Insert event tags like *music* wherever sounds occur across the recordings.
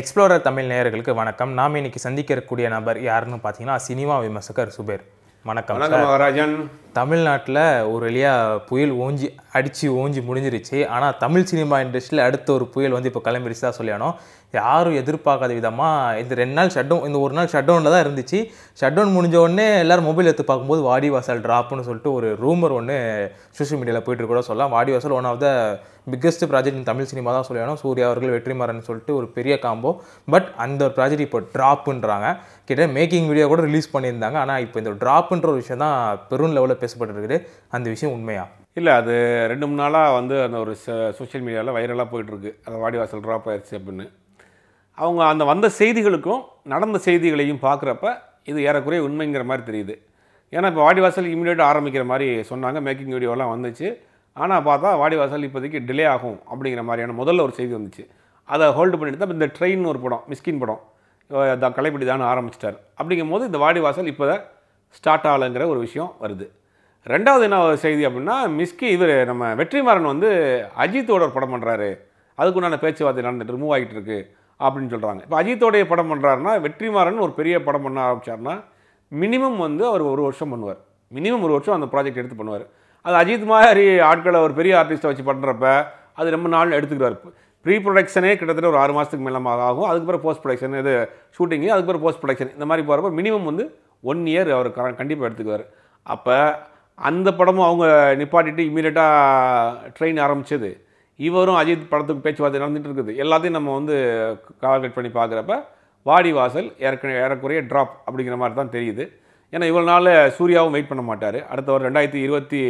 explorer Tamil நேயர்களுக்கு வணக்கம் நாம் இன்றைக்கி சந்திக்க நபர் யாருன்னு பார்த்தீங்கன்னா சினிமா விமர்சகர் சுபேர் வணக்கம் வணக்கம் மகாராஜன் தமிழ்நாட்டில் ஒரு வழியாக புயல் ஓஞ்சி அடித்து ஓஞ்சி முடிஞ்சிருச்சு ஆனால் தமிழ் சினிமா இண்டஸ்ட்ரியில் அடுத்த ஒரு புயல் வந்து இப்போ கிளம்பிடுச்சு தான் சொல்லியானோம் யாரும் எதிர்பார்க்காத விதமாக இந்த ரெண்டு நாள் ஷட் டவுன் இந்த ஒரு நாள் ஷட் டவுனில் தான் இருந்துச்சு ஷட் டவுன் முடிஞ்ச உடனே எல்லோரும் மொபைல் எடுத்து பார்க்கும்போது வாடி வாசல் ட்ராப்னு சொல்லிட்டு ஒரு ரூமர் ஒன்று சோஷியல் மீடியாவில் போயிட்டு கூட சொல்லலாம் Vaadi Vaasal one of the biggest project இந்த தமிழ் சினிமா தான் சொல்லணும் சூர்யா அவர்கள் வெற்றிமாறன் சொல்லிட்டு ஒரு பெரிய காம்போ பட் அந்த ப்ராஜெக்ட் இப்போ ட்ராப்புன்றாங்க கிட்ட மேக்கிங் வீடியோ கூட ரிலீஸ் பண்ணியிருந்தாங்க ஆனால் இப்போ இந்த ட்ராப்புன்ற ஒரு விஷயம் தான் பெரும் லெவலில் பேசப்பட்டுருக்குது அந்த விஷயம் உண்மையா இல்லை அது ரெண்டு மூணு நாளாக வந்து அந்த ஒரு சோஷியல் மீடியாவில் வைரலாக போயிட்டுருக்கு அந்த வாடிவாசல் ட்ராப் ஆயிடுச்சு அப்படின்னு அவங்க அந்த வந்த செய்திகளுக்கும் நடந்த செய்திகளையும் பார்க்குறப்ப இது ஏறக்குறைய உண்மைங்கிற மாதிரி தெரியுது ஏன்னா இப்போ வாடிவாசல் இம்மிடியேட்டாக ஆரம்பிக்கிற மாதிரி சொன்னாங்க மேக்கிங் வீடியோலாம் வந்துச்சு ஆனால் பார்த்தா வாடிவாசல் இப்போதைக்கு டிலே ஆகும் அப்படிங்கிற மாதிரியான முதல்ல ஒரு செய்தி வந்துச்சு அதை ஹோல்டு பண்ணிட்டு தான் இந்த ட்ரெயின் ஒரு படம் மிஸ்கின் படம் கலைப்பிடி தான் ஆரம்பிச்சிட்டார் அப்படிங்கும் போது இந்த வாடிவாசல் இப்போ தான் ஸ்டார்ட் ஆகலைங்கிற ஒரு விஷயம் வருது ரெண்டாவது என்ன செய்தி அப்படின்னா மிஸ்கி இவர் நம்ம வெற்றிமாறன் வந்து அஜித்தோட ஒரு படம் பண்ணுறாரு அதுக்குண்டான பேச்சுவார்த்தை நடந்துட்டு மூவ் ஆகிட்டு இருக்கு அப்படின்னு சொல்கிறாங்க இப்போ அஜித்தோடைய படம் பண்ணுறாருன்னா வெற்றிமாறன் ஒரு பெரிய படம் பண்ண ஆரம்பித்தார்னா மினிமம் வந்து அவர் ஒரு வருஷம் பண்ணுவார் மினிமம் ஒரு வருஷம் அந்த ப்ராஜெக்ட் எடுத்து பண்ணுவார் அது அஜித் மாதிரி ஆட்களை ஒரு பெரிய ஆர்டிஸ்ட்டை வச்சு பண்ணுறப்ப அது ரொம்ப நாள் எடுத்துக்கிறார் ப்ரீ ப்ரொடக்ஷனே கிட்டத்தட்ட ஒரு ஆறு மாதத்துக்கு மேலே ஆகும் அதுக்கப்புறம் போஸ்ட் ப்ரொடக்ஷன் இது ஷூட்டிங்கு அதுக்கப்புறம் போஸ்ட் ப்ரொடக்ஷன் இந்த மாதிரி போகிறப்ப மினிமம் வந்து ஒன் இயர் அவர் கண்டிப்பாக எடுத்துக்குவார் அப்போ அந்த படமும் அவங்க நிப்பாட்டிட்டு இமீடியட்டாக ட்ரெயின் ஆரம்பித்தது இவரும் அஜித் படத்துக்கு பேச்சுவார்த்தை நடந்துட்டு இருக்குது எல்லாத்தையும் நம்ம வந்து கால்குலேட் பண்ணி பார்க்குறப்ப வாடி வாசல் ஏற்கனவே ஏறக்குறைய ட்ராப் அப்படிங்கிற மாதிரி தான் தெரியுது ஏன்னா இவ்வளோ நாள் சூர்யாவும் வெயிட் பண்ண மாட்டார் அடுத்த ஒரு ரெண்டாயிரத்தி இருபத்தி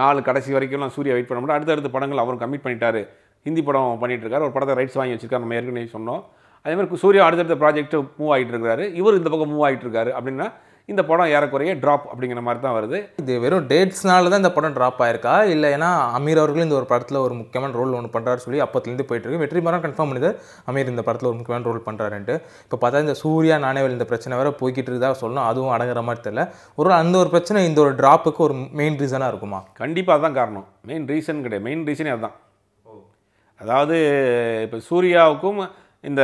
நாலு கடைசி வரைக்கும்லாம் சூர்யா வெயிட் பண்ண மாட்டார் அடுத்தடுத்த படங்கள் அவரும் கம்மிட் பண்ணிட்டார் ஹிந்தி படம் பண்ணிகிட்ருக்காரு ஒரு படத்தை ரைட்ஸ் வாங்கி வச்சுருக்காரு நம்ம ஏற்கனவே சொன்னோம் அதே மாதிரி சூர்யா அடுத்தடுத்த ப்ராஜெக்ட் மூவ் ஆகிட்டு இருக்காரு இவர் இந்த பக்கம் மூவ் ஆகிட்டு இருக்காரு அப்படின்னா இந்த படம் ஏறக்குறைய ட்ராப் அப்படிங்கிற மாதிரி தான் வருது இது வெறும் டேட்ஸ்னால தான் இந்த படம் ட்ராப் ஆயிருக்கா இல்லை ஏன்னா அமீர் அவர்களும் இந்த ஒரு படத்தில் ஒரு முக்கியமான ரோல் ஒன்று பண்ணுறாரு சொல்லி அப்போத்துலேருந்து போயிட்டுருக்கு வெற்றி மரம் கன்ஃபார்ம் பண்ணுது அமீர் இந்த படத்தில் ஒரு முக்கியமான ரோல் பண்ணுறாருன்ட்டு இப்போ பார்த்தா இந்த சூர்யா நாணயவல் இந்த பிரச்சனை வேறு போய்கிட்டு இருக்கா சொல்லணும் அதுவும் அடங்குற மாதிரி தெரியல ஒரு அந்த ஒரு பிரச்சனை இந்த ஒரு ட்ராப்புக்கு ஒரு மெயின் ரீசனாக இருக்குமா கண்டிப்பாக அதுதான் காரணம் மெயின் ரீசன் கிடையாது மெயின் ரீசனே அதுதான் அதாவது இப்போ சூர்யாவுக்கும் இந்த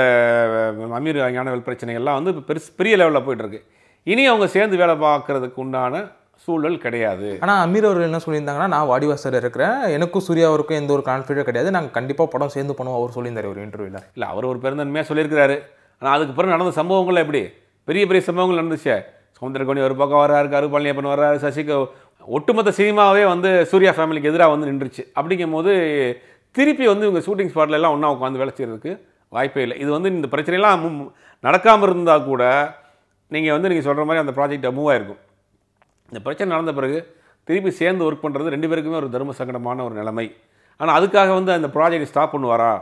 அமீர் ஞானவேல் பிரச்சனைகள்லாம் வந்து இப்போ பெருசு பெரிய லெவலில் போயிட்டுருக்கு இனி அவங்க சேர்ந்து வேலை பார்க்குறதுக்கு உண்டான சூழல் கிடையாது ஆனால் அமீர் அவர்கள் என்ன சொல்லியிருந்தாங்கன்னா நான் வாடிவாசர் இருக்கிறேன் எனக்கும் சூர்யாவிற்கும் எந்த ஒரு கான்ஃபிடன் கிடையாது நாங்கள் கண்டிப்பாக படம் சேர்ந்து பண்ணுவோம் அவர் சொல்லியிருந்தார் ஒரு இன்டர்வியூவில் இல்லை அவர் ஒரு பெருந்தன்மையாக சொல்லியிருக்கிறாரு ஆனால் அதுக்கு பிறகு நடந்த சம்பவங்கள்லாம் எப்படி பெரிய பெரிய சம்பவங்கள் நடந்துச்சு சமுத்திரகோணி ஒரு பக்கம் வர்றாரு கருபாலியப்பன் வர்றாரு சசிக ஒட்டுமொத்த சினிமாவே வந்து சூர்யா ஃபேமிலிக்கு எதிராக வந்து நின்றுச்சு அப்படிங்கும் போது திருப்பி வந்து இவங்க ஷூட்டிங் ஸ்பாட்டில் எல்லாம் ஒன்றா உட்காந்து வேலை செய்கிறதுக்கு வாய்ப்பே இல்லை இது வந்து இந்த பிரச்சனையெல்லாம் நடக்காமல் இருந்தால் கூட நீங்கள் வந்து நீங்கள் சொல்கிற மாதிரி அந்த ப்ராஜெக்ட் மூவ் ஆகிருக்கும் இந்த பிரச்சனை நடந்த பிறகு திருப்பி சேர்ந்து ஒர்க் பண்ணுறது ரெண்டு பேருக்குமே ஒரு தர்ம சங்கடமான ஒரு நிலைமை ஆனால் அதுக்காக வந்து அந்த ப்ராஜெக்ட் ஸ்டாப் பண்ணுவாரா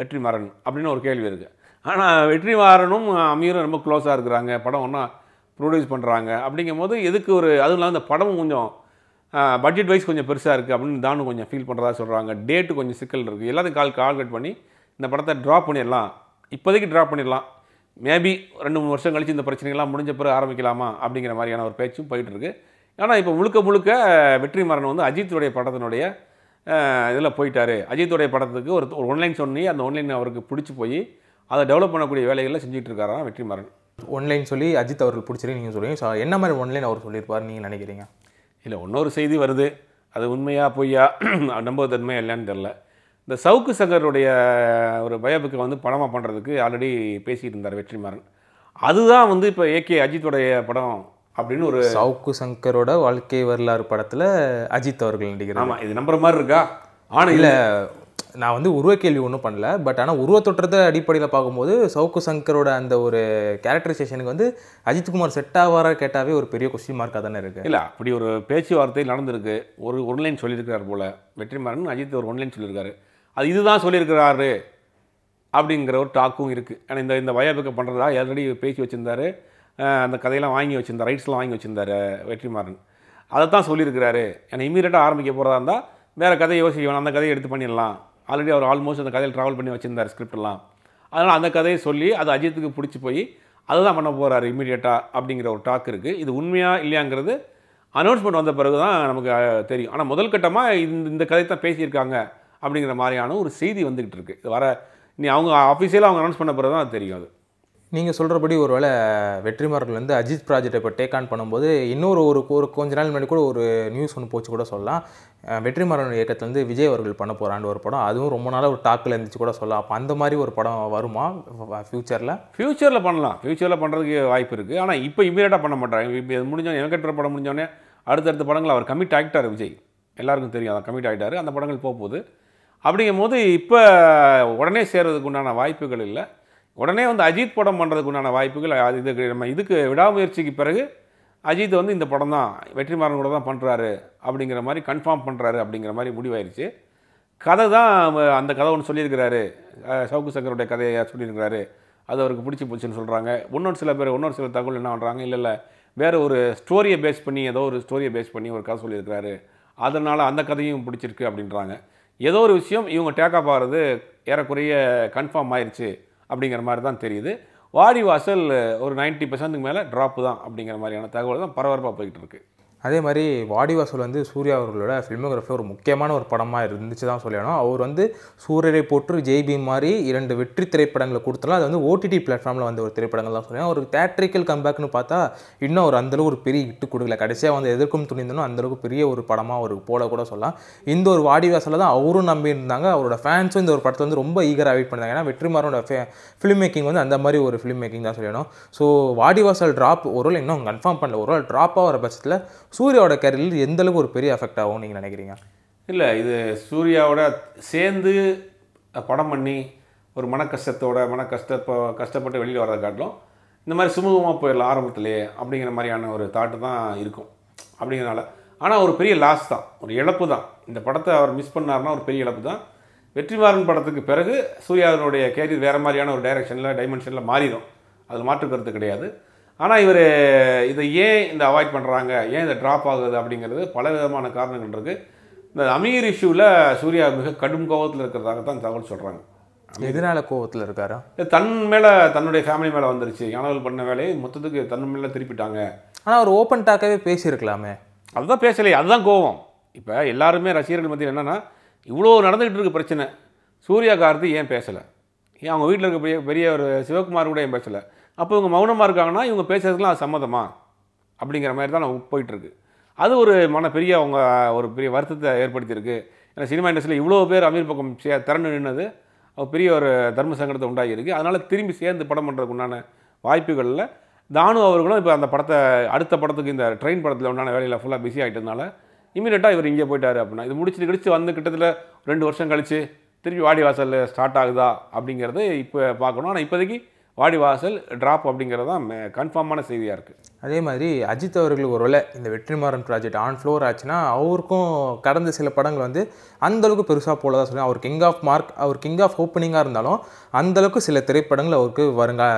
வெற்றி மாறன் அப்படின்னு ஒரு கேள்வி இருக்குது ஆனால் வெற்றிமாறனும் அமீரும் ரொம்ப க்ளோஸாக இருக்கிறாங்க படம் ஒன்றா ப்ரொடியூஸ் பண்ணுறாங்க அப்படிங்கும் போது எதுக்கு ஒரு அதுவும் இல்லாமல் இந்த படமும் கொஞ்சம் பட்ஜெட் வைஸ் கொஞ்சம் பெருசாக இருக்குது அப்படின்னு தானும் கொஞ்சம் ஃபீல் பண்ணுறதா சொல்கிறாங்க டேட்டு கொஞ்சம் சிக்கல் இருக்குது எல்லாத்தையும் கால் கால் கட் பண்ணி இந்த படத்தை ட்ரா பண்ணிடலாம் இப்போதைக்கு ட்ரா பண்ணிடலாம் மேபி ரெண்டு மூணு வருஷம் கழித்து இந்த பிரச்சனைகள்லாம் முடிஞ்ச பிறகு ஆரம்பிக்கலாமா அப்படிங்கிற மாதிரியான ஒரு பேச்சும் போயிட்டுருக்கு ஆனால் இப்போ முழுக்க முழுக்க வெற்றி மரணம் வந்து அஜித்துடைய படத்தினுடைய இதில் போயிட்டார் அஜித்துடைய படத்துக்கு ஒரு ஒரு ஒன்லைன் சொன்னி அந்த ஒன்லைன் அவருக்கு பிடிச்சி போய் அதை டெவலப் பண்ணக்கூடிய வேலைகளை செஞ்சுட்டு வெற்றி மரன் ஒன்லைன் சொல்லி அஜித் அவர்கள் பிடிச்சிருக்கு நீங்கள் சொல்லுவீங்க ஸோ என்ன மாதிரி ஒன்லைன் அவர் சொல்லியிருப்பார் நீங்கள் நினைக்கிறீங்க இல்லை இன்னொரு செய்தி வருது அது உண்மையாக பொய்யா *clears throat* நம்பகத்தன்மை இல்லைன்னு தெரில இந்த சவுக்கு சங்கருடைய ஒரு பயோபிக்கை வந்து படமாக பண்ணுறதுக்கு ஆல்ரெடி பேசிகிட்டு இருந்தார் வெற்றிமாறன் அதுதான் வந்து இப்போ ஏகே அஜித்துடைய படம் அப்படின்னு ஒரு சவுக்கு சங்கரோட வாழ்க்கை வரலாறு படத்தில் அஜித் அவர்கள் நடிக்கிறார் ஆமாம் இது நம்புற மாதிரி இருக்கா ஆனால் இல்லை நான் வந்து உருவ கேள்வி ஒன்றும் பண்ணல பட் ஆனால் உருவத்தொற்றத்தை அடிப்படையில் பார்க்கும்போது சவுக்கு சங்கரோட அந்த ஒரு கேரக்டரைசேஷனுக்கு வந்து அஜித்குமார் செட் ஆவாரா கேட்டாவே ஒரு பெரிய கொஸ்டின் மார்க்காக தானே இருக்குது இல்லை அப்படி ஒரு பேச்சுவார்த்தை நடந்திருக்கு ஒரு ஒன்லைன் சொல்லியிருக்கிறார் போல் வெற்றிமாறன் அஜித் ஒரு ஒன்லைன் சொல்லியிருக்காரு அது இதுதான் சொல்லியிருக்கிறாரு அப்படிங்கிற ஒரு டாக்கும் இருக்குது ஏன்னா இந்த இந்த வயபுக்க பண்ணுறதா ஆல்ரெடி பேசி வச்சுருந்தாரு அந்த கதையெல்லாம் வாங்கி வச்சுருந்தார் ரைட்ஸ்லாம் வாங்கி வச்சுருந்தார் வெற்றிமாறன் அதை தான் சொல்லியிருக்கிறாரு ஏன்னா இமீடியட்டாக ஆரம்பிக்க போகிறதா இருந்தால் வேறு கதையை யோசிக்க வேணாம் அந்த கதையை எடுத்து பண்ணிடலாம் ஆல்ரெடி அவர் ஆல்மோஸ்ட் அந்த கதையில் ட்ராவல் பண்ணி வச்சுருந்தார் ஸ்கிரிப்டெல்லாம் அதனால் அந்த கதையை சொல்லி அது அஜித்துக்கு பிடிச்சி போய் அதுதான் பண்ண போகிறார் இமீடியட்டாக அப்படிங்கிற ஒரு டாக் இருக்குது இது உண்மையாக இல்லையாங்கிறது அனௌன்ஸ்மெண்ட் வந்த பிறகு தான் நமக்கு தெரியும் ஆனால் முதல் கட்டமாக இந்த இந்த கதை தான் பேசியிருக்காங்க அப்படிங்கிற மாதிரியான ஒரு செய்தி வந்துக்கிட்டு இருக்குது இது வர நீ அவங்க ஆஃபீஷியலாக அவங்க அனௌன்ஸ் பண்ண பிறகு தான் தெரியும் அது நீங்கள் சொல்கிறபடி ஒரு வேளை வெற்றிமாறன் வந்து அஜித் ப்ராஜெக்ட் இப்போ டேக் ஆன் பண்ணும்போது இன்னொரு ஒரு ஒரு கொஞ்ச நாள் முன்னாடி கூட ஒரு நியூஸ் ஒன்று போச்சு கூட சொல்லலாம் வெற்றிமாறன் இயக்கத்துலேருந்து விஜய் அவர்கள் பண்ண போகிறாண்டு ஒரு படம் அதுவும் ரொம்ப நாளாக ஒரு டாக்கில் இருந்துச்சு கூட சொல்லலாம் அப்போ அந்த மாதிரி ஒரு படம் வருமா ஃப்யூச்சரில் ஃப்யூச்சரில் பண்ணலாம் ஃப்யூச்சரில் பண்ணுறதுக்கு வாய்ப்பு இருக்குது ஆனால் இப்போ இமீடியட்டாக பண்ண மாட்டாங்க இப்போ இது முடிஞ்சோடனே படம் முடிஞ்சோடனே அடுத்தடுத்த படங்கள் அவர் கமிட் ஆகிட்டார் விஜய் எல்லாருக்கும் தெரியும் அவர் கமிட் ஆகிட்டார் அந்த படங்கள் போகும்போது அப்படிங்கும் போது இப்போ உடனே சேர்கிறதுக்கு உண்டான வாய்ப்புகள் இல்லை உடனே வந்து அஜித் படம் பண்ணுறதுக்கு உண்டான வாய்ப்புகள் அது இதுக்கு நம்ம இதுக்கு விடாமுயற்சிக்கு பிறகு அஜித் வந்து இந்த படம் தான் வெற்றிமாறன் கூட தான் பண்ணுறாரு அப்படிங்கிற மாதிரி கன்ஃபார்ம் பண்ணுறாரு அப்படிங்கிற மாதிரி முடிவாயிருச்சு கதை தான் அந்த கதை ஒன்று சொல்லியிருக்கிறாரு சவுக்கு சங்கருடைய கதையை சொல்லியிருக்கிறாரு அது அவருக்கு பிடிச்சி போச்சுன்னு சொல்கிறாங்க இன்னொரு சில பேர் இன்னொரு சில தகவல் என்ன பண்ணுறாங்க இல்லை இல்லை வேறு ஒரு ஸ்டோரியை பேஸ் பண்ணி ஏதோ ஒரு ஸ்டோரியை பேஸ் பண்ணி ஒரு கதை சொல்லியிருக்கிறாரு அதனால் அந்த கதையும் பிடிச்சிருக்கு அப்படின்றாங்க ஏதோ ஒரு விஷயம் இவங்க டேக்அப் ஆகிறது ஏறக்குறைய கன்ஃபார்ம் ஆயிடுச்சு அப்படிங்கிற மாதிரி தான் தெரியுது வாடி வாசல் ஒரு நைன்ட்டி பர்சன்ட்டுக்கு மேலே ட்ராப்பு தான் அப்படிங்கிற மாதிரியான தகவல் தான் பரபரப்பாக போய்கிட்டு இருக்குது அதே மாதிரி வாடிவாசல் வந்து சூர்யா அவர்களோட ஃபில்மோகிராஃபி ஒரு முக்கியமான ஒரு படமாக இருந்துச்சு தான் சொல்லணும் அவர் வந்து சூரியரை போற்று ஜெய்பி மாதிரி இரண்டு வெற்றி திரைப்படங்களை கொடுத்தாலும் அது வந்து ஓடிடி பிளாட்ஃபார்மில் வந்து ஒரு திரைப்படங்கள் தான் சொல்லணும் ஒரு தேட்ரிக்கல் கம்பேக்னு பார்த்தா இன்னும் ஒரு அந்தளவு ஒரு பெரிய இட்டு கொடுக்கல கடைசியாக வந்து எதிர்க்கும் துணிந்தனும் அந்தளவுக்கு பெரிய ஒரு படமாக ஒரு போல கூட சொல்லலாம் இந்த ஒரு வாடிவாசலில் தான் அவரும் நம்பி இருந்தாங்க அவரோட ஃபேன்ஸும் இந்த ஒரு படத்தை வந்து ரொம்ப ஈகராக வெயிட் பண்ணாங்க ஏன்னா வெற்றிமாரோட ஃபிலிம் மேக்கிங் வந்து அந்த மாதிரி ஒரு ஃபிலிம் மேக்கிங் தான் சொல்லணும் ஸோ வாடிவாசல் ட்ராப் ஒரு இன்னும் கன்ஃபார்ம் பண்ணல ஒரு ட்ராப் ஆகிற பட்சத்தில் சூர்யாவோட கேரியரில் எந்தளவுக்கு ஒரு பெரிய எஃபெக்ட் ஆகும் நீங்கள் நினைக்கிறீங்க இல்லை இது சூர்யாவோட சேர்ந்து படம் பண்ணி ஒரு மன கஷ்டத்தோட மன கஷ்ட கஷ்டப்பட்டு வெளியில் வர்றதை காட்டிலும் இந்த மாதிரி சுமூகமாக போயிடலாம் ஆரம்பத்துலேயே அப்படிங்கிற மாதிரியான ஒரு தாட்டு தான் இருக்கும் அப்படிங்கிறனால ஆனால் ஒரு பெரிய லாஸ் தான் ஒரு இழப்பு தான் இந்த படத்தை அவர் மிஸ் பண்ணார்னா ஒரு பெரிய இழப்பு தான் வெற்றிமாறன் படத்துக்கு பிறகு சூர்யாவினுடைய கேரியர் வேறு மாதிரியான ஒரு டைரெக்ஷனில் டைமென்ஷனில் மாறிடும் அதில் மாற்று கருத்து கிடையாது ஆனால் இவர் இதை ஏன் இந்த அவாய்ட் பண்ணுறாங்க ஏன் இதை ட்ராப் ஆகுது அப்படிங்கிறது பல விதமான காரணங்கள் இருக்குது இந்த அமீர் இஷ்யூவில் சூர்யா மிக கடும் கோபத்தில் இருக்கிறதாக தான் தகவல் சொல்கிறாங்க எதனால கோபத்தில் இருக்காரா தன் மேலே தன்னுடைய ஃபேமிலி மேலே வந்துருச்சு யானவர்கள் பண்ண வேலையை மொத்தத்துக்கு தன் மேலே திருப்பிட்டாங்க ஆனால் அவர் ஓப்பன் டாக்காகவே பேசியிருக்கலாமே அதுதான் பேசலையே அதுதான் கோபம் இப்போ எல்லாருமே ரசிகர்கள் மத்தியில் என்னென்னா இவ்வளோ நடந்துகிட்டு இருக்கு பிரச்சனை சூர்யா கார்த்தி ஏன் பேசலை ஏன் அவங்க வீட்டில் இருக்க பெரிய பெரிய ஒரு சிவகுமார் கூட ஏன் பேசலை அப்போ இவங்க மௌனமாக இருக்காங்கன்னா இவங்க பேசுகிறதுக்குலாம் சம்மதமா அப்படிங்கிற மாதிரி தான் நான் போயிட்டுருக்கு அது ஒரு மன பெரிய அவங்க ஒரு பெரிய வருத்தத்தை ஏற்படுத்தியிருக்கு ஏன்னா சினிமா இண்டஸ்ட்ரியில் இவ்வளோ பேர் அமீர் பக்கம் சே திறன் நின்னது பெரிய ஒரு தர்ம சங்கடத்தை உண்டாகியிருக்கு அதனால் திரும்பி சேர்ந்து படம் பண்ணுறதுக்கு உண்டான வாய்ப்புகளில் தானு அவர்களும் இப்போ அந்த படத்தை அடுத்த படத்துக்கு இந்த ட்ரெயின் படத்தில் உண்டான வேலையில் ஃபுல்லாக பிஸி ஆகிட்டதுனால இமீடியட்டாக இவர் இங்கே போயிட்டார் அப்படின்னா இது முடிச்சுட்டு கழித்து வந்து கிட்டத்தட்ட ரெண்டு வருஷம் கழித்து திருப்பி வாடி வாசலில் ஸ்டார்ட் ஆகுதா அப்படிங்கிறது இப்போ பார்க்கணும் ஆனால் இப்போதைக்கு வாடிவாசல் ட்ராப் அப்படிங்கிறது தான் கன்ஃபார்மான செய்தியாக இருக்குது அதே மாதிரி அஜித் அவர்களுக்கு ஒரு வேலை இந்த வெற்றிமாறன் ப்ராஜெக்ட் ஆன் ஃப்ளோர் ஆச்சுன்னா அவருக்கும் கடந்த சில படங்கள் வந்து அந்தளவுக்கு பெருசாக போலதான் சொல்லி அவர் கிங் ஆஃப் மார்க் அவர் கிங் ஆஃப் ஓப்பனிங்காக இருந்தாலும் அந்தளவுக்கு சில திரைப்படங்கள் அவருக்கு வருங்கா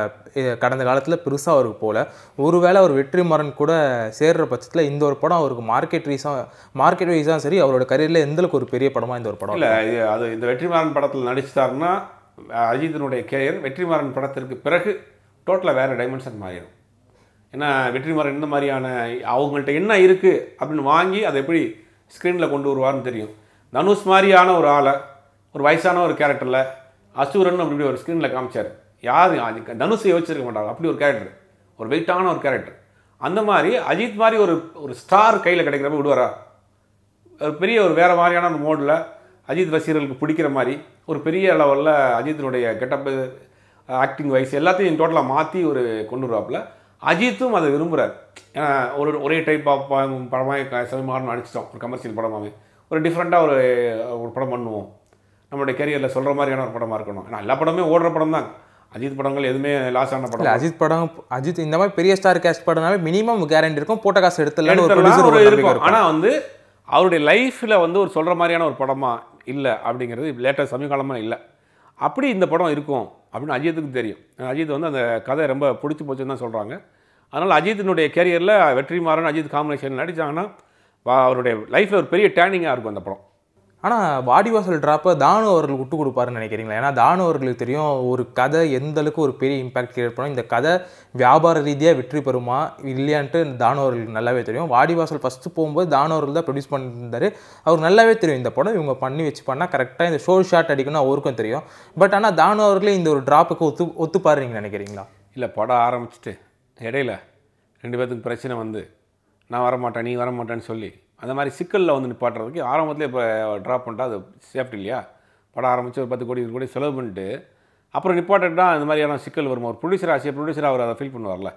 கடந்த காலத்தில் பெருசாக அவருக்கு போகல ஒருவேளை அவர் வெற்றிமாறன் கூட சேர்கிற பட்சத்தில் இந்த ஒரு படம் அவருக்கு மார்க்கெட் வைஸாக மார்க்கெட் வைஸாக சரி அவரோட கரியரில் எந்தளவுக்கு ஒரு பெரிய படமாக இந்த ஒரு படம் இல்லை அது இந்த வெற்றிமாறன் படத்தில் நடிச்சிட்டாருன்னா அஜித்தினுடைய கேரியர் வெற்றிமாறன் படத்திற்கு பிறகு டோட்டலாக வேறு டைமென்ஷன் மாறிடும் ஏன்னா வெற்றிமாறன் இந்த மாதிரியான அவங்கள்ட்ட என்ன இருக்குது அப்படின்னு வாங்கி அதை எப்படி ஸ்க்ரீனில் கொண்டு வருவார்னு தெரியும் தனுஷ் மாதிரியான ஒரு ஆளை ஒரு வயசான ஒரு கேரக்டரில் அசூரன் அப்படி ஒரு ஸ்க்ரீனில் காமிச்சார் யார் தனுஷை யோசிச்சிருக்க மாட்டாங்க அப்படி ஒரு கேரக்டர் ஒரு வெயிட்டான ஒரு கேரக்டர் அந்த மாதிரி அஜித் மாதிரி ஒரு ஒரு ஸ்டார் கையில் கிடைக்கிறப்ப விடுவாரா ஒரு பெரிய ஒரு வேறு மாதிரியான ஒரு மோடில் அஜித் ரசிகர்களுக்கு பிடிக்கிற மாதிரி ஒரு பெரிய லெவலில் அஜித்தினுடைய கெட்டப்பு ஆக்டிங் வைஸ் எல்லாத்தையும் டோட்டலாக மாற்றி ஒரு கொண்டு வருவாப்பில் அஜித்தும் அதை விரும்புகிறார் ஏன்னா ஒரு ஒரே டைப் ஆஃப் படமாக சினிமான்னு அடிச்சிட்டோம் ஒரு கமர்ஷியல் படமாகவே ஒரு டிஃப்ரெண்ட்டாக ஒரு ஒரு படம் பண்ணுவோம் நம்மளுடைய கெரியரில் சொல்கிற மாதிரியான ஒரு படமாக இருக்கணும் ஏன்னா எல்லா படமே ஓடுற படம் தான் அஜித் படங்கள் எதுவுமே லாஸ் ஆன படம் அஜித் படம் அஜித் இந்த மாதிரி பெரிய ஸ்டார் கேஸ்ட் படம்னால மினிமம் கேரண்டி இருக்கும் போட்ட காசு எடுத்துல ஒரு இருக்கும் ஆனால் வந்து அவருடைய லைஃப்பில் வந்து ஒரு சொல்கிற மாதிரியான ஒரு படமாக இல்லை அப்படிங்கிறது லேட்டாக சமீபகாலமாக இல்லை அப்படி இந்த படம் இருக்கும் அப்படின்னு அஜித்துக்கு தெரியும் அஜித் வந்து அந்த கதை ரொம்ப பிடிச்சி போச்சுன்னு தான் சொல்கிறாங்க அதனால் அஜித்தினுடைய கேரியரில் வெற்றிமாறன் அஜித் காம்பினேஷன் நடித்தாங்கன்னா அவருடைய லைஃப்பில் ஒரு பெரிய டேர்னிங்காக இருக்கும் அந்த படம் ஆனால் வாடிவாசல் ட்ராப்பை தானு அவர்கள் விட்டு கொடுப்பாருன்னு நினைக்கிறீங்களா ஏன்னா தானு அவர்களுக்கு தெரியும் ஒரு கதை எந்த அளவுக்கு ஒரு பெரிய இம்பாக்ட் கிரியேட் பண்ணும் இந்த கதை வியாபார ரீதியாக வெற்றி பெறுமா இல்லையான்ட்டு தானு அவர்களுக்கு நல்லாவே தெரியும் வாடிவாசல் ஃபஸ்ட்டு போகும்போது தானு அவர்கள் தான் ப்ரொடியூஸ் பண்ணியிருந்தார் அவர் நல்லாவே தெரியும் இந்த படம் இவங்க பண்ணி வச்சு பண்ணால் கரெக்டாக இந்த ஷோல் ஷாட் அடிக்கணும் அவருக்கும் தெரியும் பட் ஆனால் தானு அவர்களே இந்த ஒரு ட்ராப்புக்கு ஒத்து ஒத்துப்பாரு நீங்கள் நினைக்கிறீங்களா இல்லை படம் ஆரம்பிச்சுட்டு இடையில ரெண்டு பேர்த்துக்கு பிரச்சனை வந்து நான் வரமாட்டேன் நீ வரமாட்டேன்னு சொல்லி அந்த மாதிரி சிக்கலில் வந்து நிப்பாட்டுறதுக்கு ஆரம்பத்தில் இப்போ ட்ராப் பண்ணிட்டா அது சேஃப்டி இல்லையா படம் ஆரம்பித்து ஒரு பத்து கோடி கோடி செலவு பண்ணிட்டு அப்புறம் நிப்பாட்டினா இந்த மாதிரியான சிக்கல் வரும் ஒரு ப்ரொடியூசர் ஆசையை ப்ரொடியூசர் அவர் அதை ஃபீல் பண்ணுவார்ல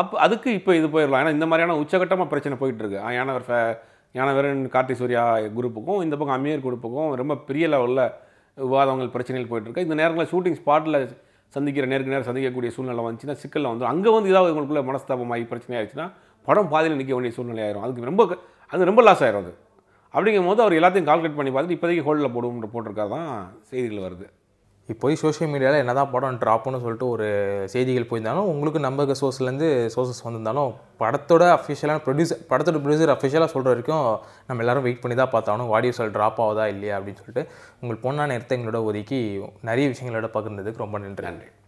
அப்போ அதுக்கு இப்போ இது போயிடலாம் ஏன்னா இந்த மாதிரியான உச்சகட்டமாக பிரச்சனை போயிட்டுருக்கு யானவர் ஃபே யானவரன் கார்த்தி சூர்யா குரூப்புக்கும் இந்த பக்கம் அமீர் குரூப்புக்கும் ரொம்ப பெரிய லெவலில் விவாதங்கள் பிரச்சனைகள் போயிட்டுருக்கு இந்த நேரங்களில் ஷூட்டிங் ஸ்பாட்டில் சந்திக்கிற நேருக்கு நேரம் சந்திக்கக்கூடிய சூழ்நிலை வந்துச்சுன்னா சிக்கலில் வந்துடும் அங்கே வந்து இதாக உங்களுக்குள்ளே மனஸ்தாபமாகி பிரச்சனையாகிடுச்சுன்னா ஆயிடுச்சுன்னா படம் பாதையில் நிற்க வேண்டிய சூழ்நிலை ஆயிரும் அதுக்கு ரொம்ப அது ரொம்ப லாஸ் ஆயிரும் அது அப்படிங்கும் போது அவர் எல்லாத்தையும் கால்குலேட் பண்ணி பார்த்துட்டு இப்போதைக்கு ஹோல்டில் போடுவோம்ன்ற போட்டிருக்கா தான் செய்திகள் வருது இப்போதைக்கு சோஷியல் மீடியாவில் என்ன தான் படம் ட்ராப்னு சொல்லிட்டு ஒரு செய்திகள் போயிருந்தாலும் உங்களுக்கு நம்பக சோர்ஸ்லேருந்து சோர்சஸ் வந்திருந்தாலும் படத்தோட அஃபிஷியலான ப்ரொடியூசர் படத்தோட ப்ரொடியூசர் அஃபிஷியலாக சொல்கிற வரைக்கும் நம்ம எல்லோரும் வெயிட் பண்ணி தான் பார்த்தாலும் சொல் ட்ராப் ஆகுதா இல்லையா அப்படின்னு சொல்லிட்டு உங்களுக்கு பொண்ணான நேரத்தை எங்களோட ஒதுக்கி நிறைய விஷயங்களோட பகிர்ந்ததுக்கு ரொம்ப நன்றி நன்றி